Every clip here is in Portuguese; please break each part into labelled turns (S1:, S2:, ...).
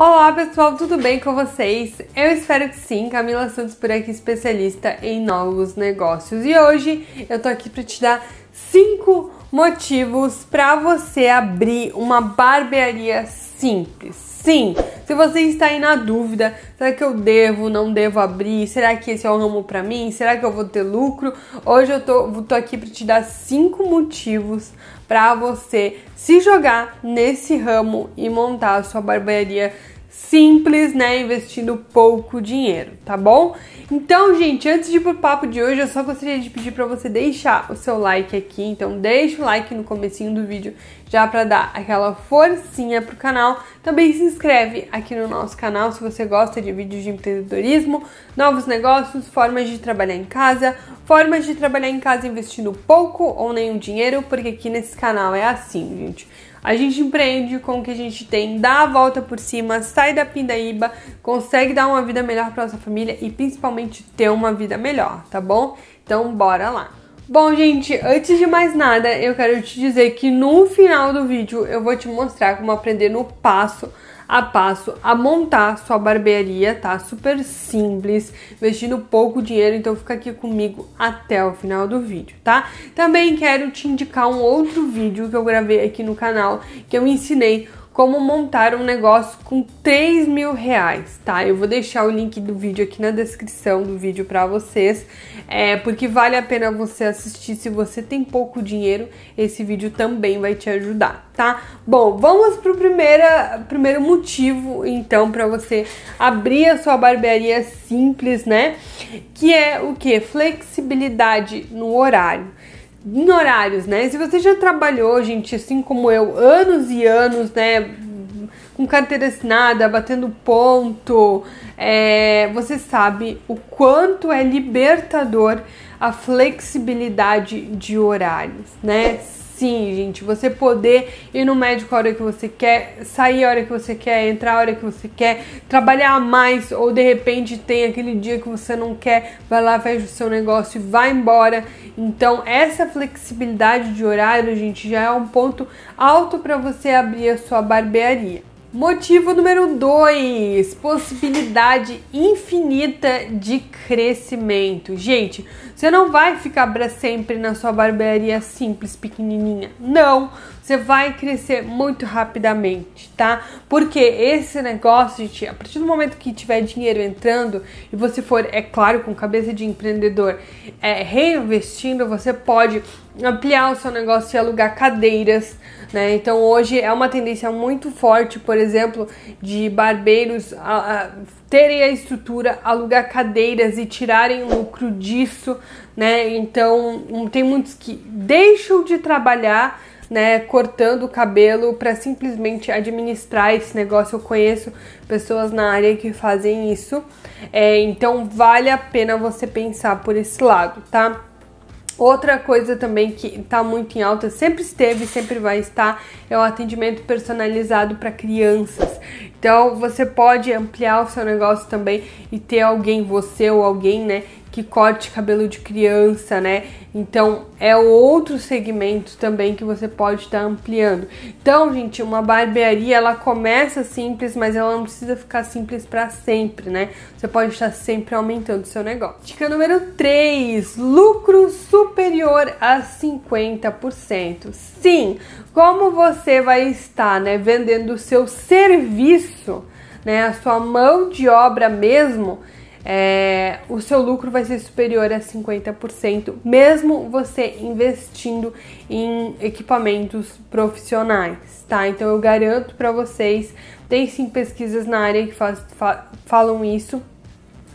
S1: Olá pessoal, tudo bem com vocês? Eu espero que sim, Camila Santos por aqui, especialista em novos negócios. E hoje eu tô aqui para te dar cinco motivos para você abrir uma barbearia simples. Sim, se você está aí na dúvida, será que eu devo, não devo abrir? Será que esse é o ramo para mim? Será que eu vou ter lucro? Hoje eu tô, tô aqui para te dar cinco motivos para você se jogar nesse ramo e montar a sua barbearia simples, né? Investindo pouco dinheiro, tá bom? Então, gente, antes de ir pro papo de hoje, eu só gostaria de pedir para você deixar o seu like aqui. Então, deixa o like no comecinho do vídeo já para dar aquela forcinha pro canal. Também se inscreve aqui no nosso canal se você gosta de vídeos de empreendedorismo, novos negócios, formas de trabalhar em casa, formas de trabalhar em casa investindo pouco ou nenhum dinheiro, porque aqui nesse canal é assim, gente. A gente empreende com o que a gente tem, dá a volta por cima, sai da pindaíba, consegue dar uma vida melhor para nossa família e principalmente ter uma vida melhor, tá bom? Então bora lá. Bom, gente, antes de mais nada, eu quero te dizer que no final do vídeo eu vou te mostrar como aprender no passo a passo a montar sua barbearia, tá? Super simples, investindo pouco dinheiro, então fica aqui comigo até o final do vídeo, tá? Também quero te indicar um outro vídeo que eu gravei aqui no canal que eu ensinei como montar um negócio com 3 mil reais, tá? Eu vou deixar o link do vídeo aqui na descrição do vídeo para vocês, é, porque vale a pena você assistir. Se você tem pouco dinheiro, esse vídeo também vai te ajudar, tá? Bom, vamos pro primeira, primeiro motivo, então, para você abrir a sua barbearia simples, né? Que é o que? Flexibilidade no horário em horários, né? Se você já trabalhou, gente, assim como eu, anos e anos, né? Com carteira assinada, batendo ponto, é, você sabe o quanto é libertador a flexibilidade de horários, né? sim, gente. Você poder ir no médico a hora que você quer, sair a hora que você quer, entrar a hora que você quer, trabalhar mais ou de repente tem aquele dia que você não quer, vai lá, fecha o seu negócio e vai embora. Então, essa flexibilidade de horário, gente, já é um ponto alto para você abrir a sua barbearia. Motivo número 2: possibilidade infinita de crescimento. Gente, você não vai ficar para sempre na sua barbearia simples, pequenininha. Não, você vai crescer muito rapidamente, tá? Porque esse negócio, gente, a partir do momento que tiver dinheiro entrando e você for, é claro, com cabeça de empreendedor, é, reinvestindo, você pode ampliar o seu negócio e alugar cadeiras né? Então hoje é uma tendência muito forte, por exemplo, de barbeiros a, a, terem a estrutura, alugar cadeiras e tirarem o lucro disso, né? Então tem muitos que deixam de trabalhar né, cortando o cabelo para simplesmente administrar esse negócio. Eu conheço pessoas na área que fazem isso, é, então vale a pena você pensar por esse lado, tá? Outra coisa também que está muito em alta, sempre esteve, sempre vai estar, é o atendimento personalizado para crianças. Então você pode ampliar o seu negócio também e ter alguém, você ou alguém, né, que corte cabelo de criança, né? Então é outro segmento também que você pode estar tá ampliando. Então, gente, uma barbearia ela começa simples, mas ela não precisa ficar simples para sempre, né? Você pode estar sempre aumentando seu negócio. Dica número 3: lucro superior a 50%. Sim, como você vai estar, né, vendendo o seu serviço, né, a sua mão de obra mesmo, é, o seu lucro vai ser superior a 50%, mesmo você investindo em equipamentos profissionais, tá? Então eu garanto para vocês, tem sim pesquisas na área que faz, fa falam isso,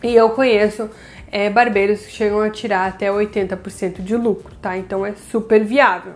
S1: e eu conheço é, barbeiros que chegam a tirar até 80% de lucro, tá? Então é super viável.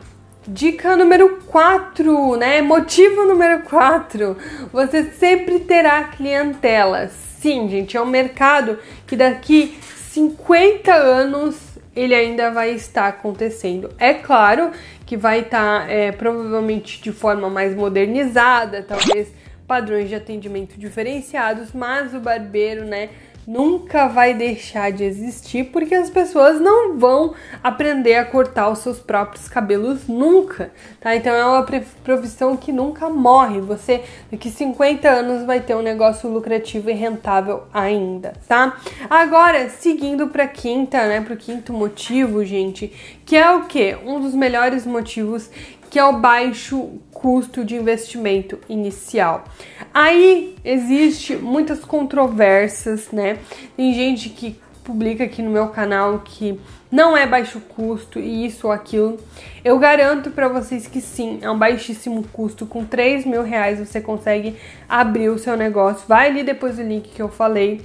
S1: Dica número 4, né? Motivo número 4. Você sempre terá clientelas Sim, gente, é um mercado que daqui 50 anos ele ainda vai estar acontecendo. É claro que vai estar tá, é, provavelmente de forma mais modernizada, talvez padrões de atendimento diferenciados, mas o barbeiro, né, nunca vai deixar de existir porque as pessoas não vão aprender a cortar os seus próprios cabelos nunca, tá? Então é uma profissão que nunca morre. Você daqui 50 anos vai ter um negócio lucrativo e rentável ainda, tá? Agora, seguindo para quinta, né, pro quinto motivo, gente, que é o que? Um dos melhores motivos que é o baixo custo de investimento inicial. Aí existe muitas controvérsias, né? Tem gente que publica aqui no meu canal que não é baixo custo e isso ou aquilo. Eu garanto para vocês que sim, é um baixíssimo custo. Com 3 mil reais você consegue abrir o seu negócio. Vai ali depois o link que eu falei.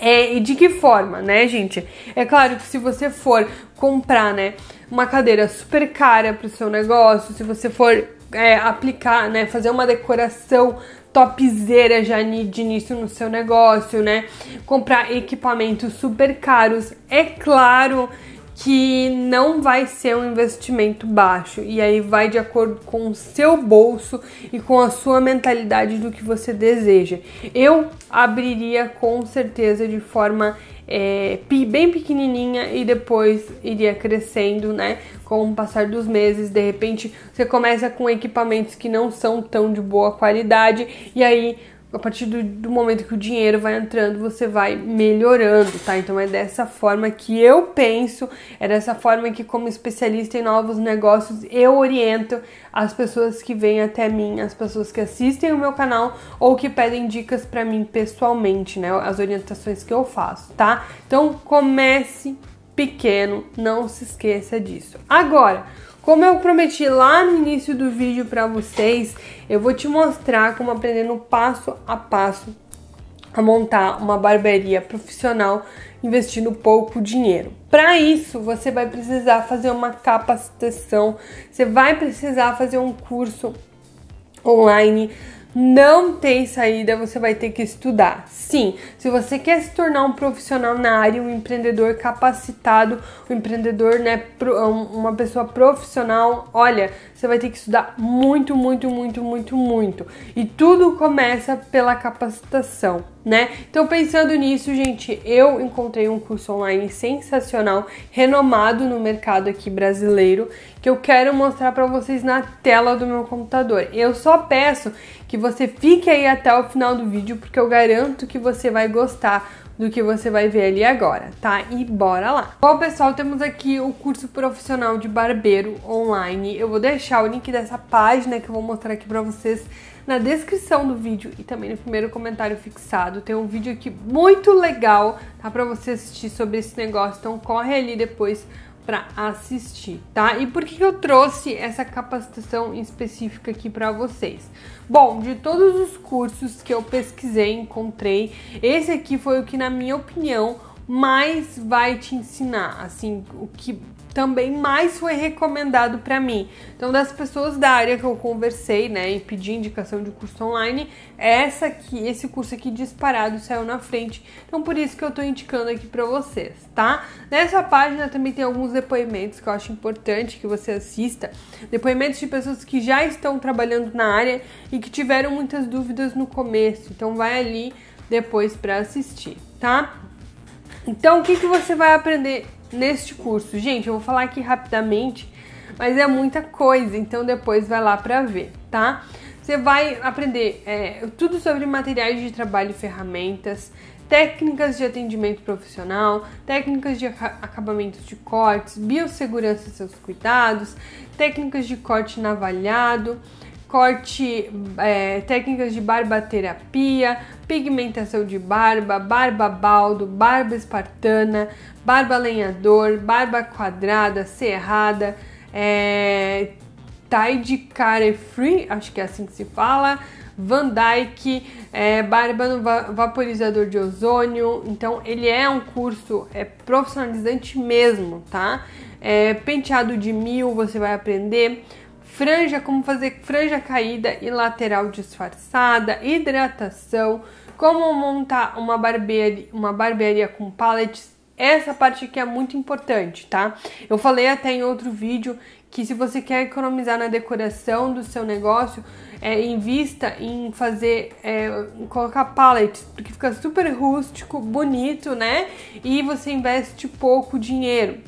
S1: É, e de que forma, né, gente? É claro que se você for comprar, né, uma cadeira super cara para o seu negócio, se você for é, aplicar, né, fazer uma decoração topzeira já de início no seu negócio, né, comprar equipamentos super caros, é claro que não vai ser um investimento baixo e aí vai de acordo com o seu bolso e com a sua mentalidade do que você deseja. Eu abriria com certeza de forma é, bem pequenininha e depois iria crescendo, né? Com o passar dos meses, de repente você começa com equipamentos que não são tão de boa qualidade e aí a partir do, do, momento que o dinheiro vai entrando, você vai melhorando, tá? Então é dessa forma que eu penso, é dessa forma que, como especialista em novos negócios, eu oriento as pessoas que vêm até mim, as pessoas que assistem o meu canal ou que pedem dicas para mim pessoalmente, né? As orientações que eu faço, tá? Então comece pequeno, não se esqueça disso. Agora, como eu prometi lá no início do vídeo para vocês, eu vou te mostrar como no passo a passo a montar uma barbearia profissional investindo pouco dinheiro. Para isso, você vai precisar fazer uma capacitação, você vai precisar fazer um curso online não tem saída, você vai ter que estudar. Sim, se você quer se tornar um profissional na área, um empreendedor capacitado, um empreendedor, né, uma pessoa profissional, olha, você vai ter que estudar muito, muito, muito, muito, muito. E tudo começa pela capacitação né? Então, pensando nisso, gente, eu encontrei um curso online sensacional, renomado no mercado aqui brasileiro, que eu quero mostrar para vocês na tela do meu computador. Eu só peço que você fique aí até o final do vídeo, porque eu garanto que você vai gostar do que você vai ver ali agora, tá? E bora lá! Bom, pessoal, temos aqui o curso profissional de barbeiro online. Eu vou deixar o link dessa página que eu vou mostrar aqui para vocês na descrição do vídeo e também no primeiro comentário fixado tem um vídeo aqui muito legal, tá? Pra você assistir sobre esse negócio. Então corre ali depois para assistir, tá? E por que eu trouxe essa capacitação específica aqui para vocês? Bom, de todos os cursos que eu pesquisei, encontrei, esse aqui foi o que na minha opinião mais vai te ensinar, assim, o que também mais foi recomendado para mim. Então, das pessoas da área que eu conversei, né, e pedi indicação de curso online, essa aqui, esse curso aqui disparado saiu na frente. Então, por isso que eu tô indicando aqui para vocês, tá? Nessa página também tem alguns depoimentos que eu acho importante que você assista. Depoimentos de pessoas que já estão trabalhando na área e que tiveram muitas dúvidas no começo. Então, vai ali depois para assistir, tá? Então, o que, que você vai aprender neste curso. Gente, eu vou falar aqui rapidamente, mas é muita coisa, então depois vai lá para ver, tá? Você vai aprender é, tudo sobre materiais de trabalho e ferramentas, técnicas de atendimento profissional, técnicas de acabamentos de cortes, biossegurança e seus cuidados, técnicas de corte navalhado, corte, é, técnicas de barbaterapia, pigmentação de barba, barba baldo, barba espartana, barba lenhador, barba quadrada, serrada, é, Tide Care Free, acho que é assim que se fala, Van Dyke, é, barba no va vaporizador de ozônio. Então, ele é um curso é profissionalizante mesmo, tá? É, penteado de mil, você vai aprender franja, como fazer franja caída e lateral disfarçada, hidratação, como montar uma barbearia, uma barbearia com paletes. Essa parte aqui é muito importante, tá? Eu falei até em outro vídeo que se você quer economizar na decoração do seu negócio, é, invista em fazer, é, colocar paletes, porque fica super rústico, bonito, né? E você investe pouco dinheiro,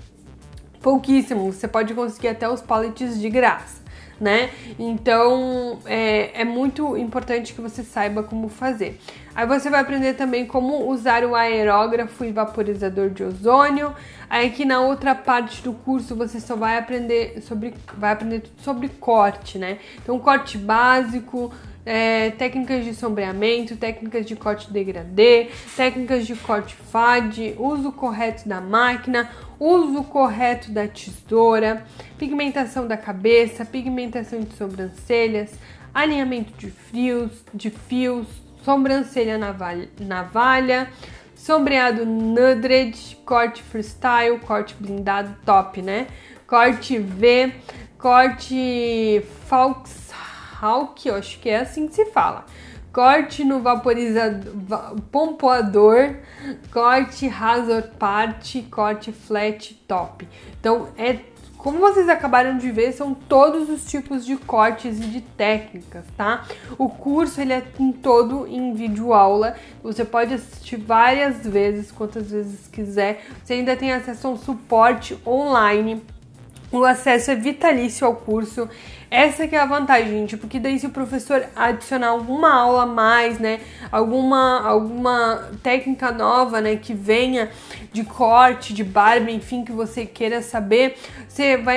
S1: pouquíssimo. Você pode conseguir até os paletes de graça né? Então é, é muito importante que você saiba como fazer. Aí você vai aprender também como usar o aerógrafo e vaporizador de ozônio. Aí aqui na outra parte do curso você só vai aprender sobre vai aprender tudo sobre corte, né? Então corte básico, é, técnicas de sombreamento, técnicas de corte degradê, técnicas de corte fade, uso correto da máquina, uso correto da tesoura, pigmentação da cabeça, pigmentação de sobrancelhas, alinhamento de fios, de fios, sobrancelha navalha, navalha sombreado nudred, corte freestyle, corte blindado top, né? Corte V, corte falx Hawk, eu acho que é assim que se fala. Corte no vaporizador, va pompoador, corte razor part, corte flat top. Então, é como vocês acabaram de ver, são todos os tipos de cortes e de técnicas, tá? O curso ele é em todo em vídeo aula. Você pode assistir várias vezes, quantas vezes quiser. Você ainda tem acesso a um suporte online o acesso é vitalício ao curso. Essa que é a vantagem, gente, porque daí se o professor adicionar alguma aula a mais, né, alguma alguma técnica nova, né, que venha de corte, de barba, enfim, que você queira saber, você vai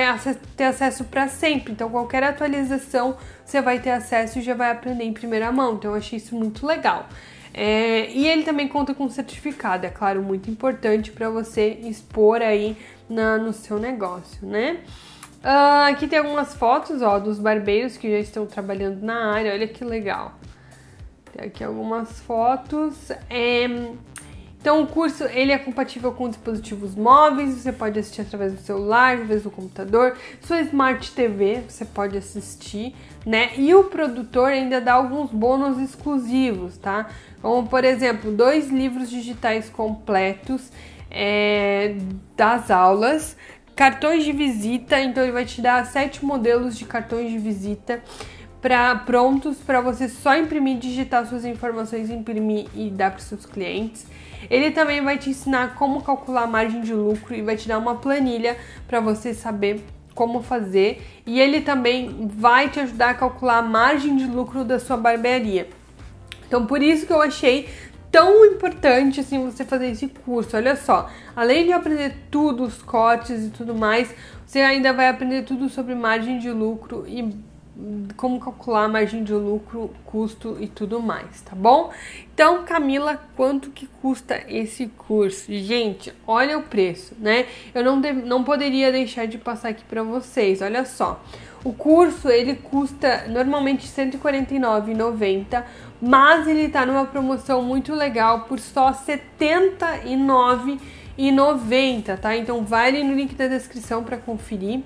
S1: ter acesso para sempre. Então, qualquer atualização, você vai ter acesso e já vai aprender em primeira mão. Então, eu achei isso muito legal. É, e ele também conta com certificado, é claro, muito importante para você expor aí na, no seu negócio, né? Uh, aqui tem algumas fotos, ó, dos barbeiros que já estão trabalhando na área, olha que legal. Tem aqui algumas fotos. É... Então o curso ele é compatível com dispositivos móveis, você pode assistir através do celular, através do computador, sua Smart TV você pode assistir, né? E o produtor ainda dá alguns bônus exclusivos, tá? Como por exemplo, dois livros digitais completos é, das aulas, cartões de visita, então ele vai te dar sete modelos de cartões de visita para prontos para você só imprimir, digitar suas informações, imprimir e dar para seus clientes. Ele também vai te ensinar como calcular a margem de lucro e vai te dar uma planilha para você saber como fazer. E ele também vai te ajudar a calcular a margem de lucro da sua barbearia. Então, por isso que eu achei tão importante assim você fazer esse curso. Olha só, além de aprender tudo, os cortes e tudo mais, você ainda vai aprender tudo sobre margem de lucro e como calcular margem de lucro, custo e tudo mais, tá bom? Então, Camila, quanto que custa esse curso? Gente, olha o preço, né? Eu não, de, não poderia deixar de passar aqui para vocês, olha só. O curso ele custa normalmente R$ 149,90, mas ele está numa promoção muito legal por só R$ 79,90, tá? Então vai ali no link da descrição para conferir.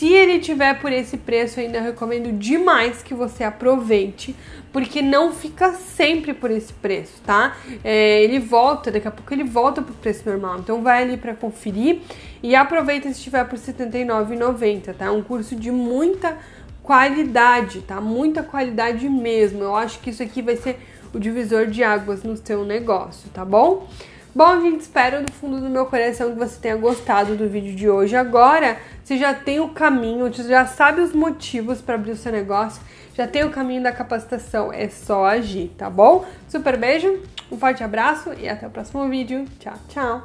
S1: Se ele tiver por esse preço, ainda recomendo demais que você aproveite, porque não fica sempre por esse preço, tá? É, ele volta, daqui a pouco ele volta pro preço normal. Então vai ali para conferir e aproveita se estiver por R$ 79,90, tá? É um curso de muita qualidade, tá? Muita qualidade mesmo. Eu acho que isso aqui vai ser o divisor de águas no seu negócio, tá bom? Bom, gente, espero do fundo do meu coração que você tenha gostado do vídeo de hoje. Agora, você já tem o caminho, você já sabe os motivos para abrir o seu negócio, já tem o caminho da capacitação, é só agir, tá bom? Super beijo, um forte abraço e até o próximo vídeo. Tchau, tchau!